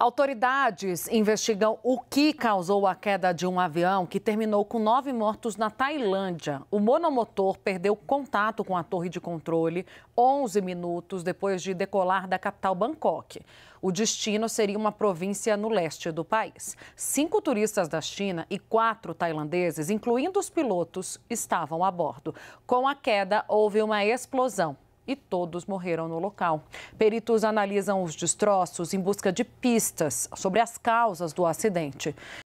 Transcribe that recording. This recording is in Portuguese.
Autoridades investigam o que causou a queda de um avião que terminou com nove mortos na Tailândia. O monomotor perdeu contato com a torre de controle 11 minutos depois de decolar da capital Bangkok. O destino seria uma província no leste do país. Cinco turistas da China e quatro tailandeses, incluindo os pilotos, estavam a bordo. Com a queda, houve uma explosão e todos morreram no local. Peritos analisam os destroços em busca de pistas sobre as causas do acidente.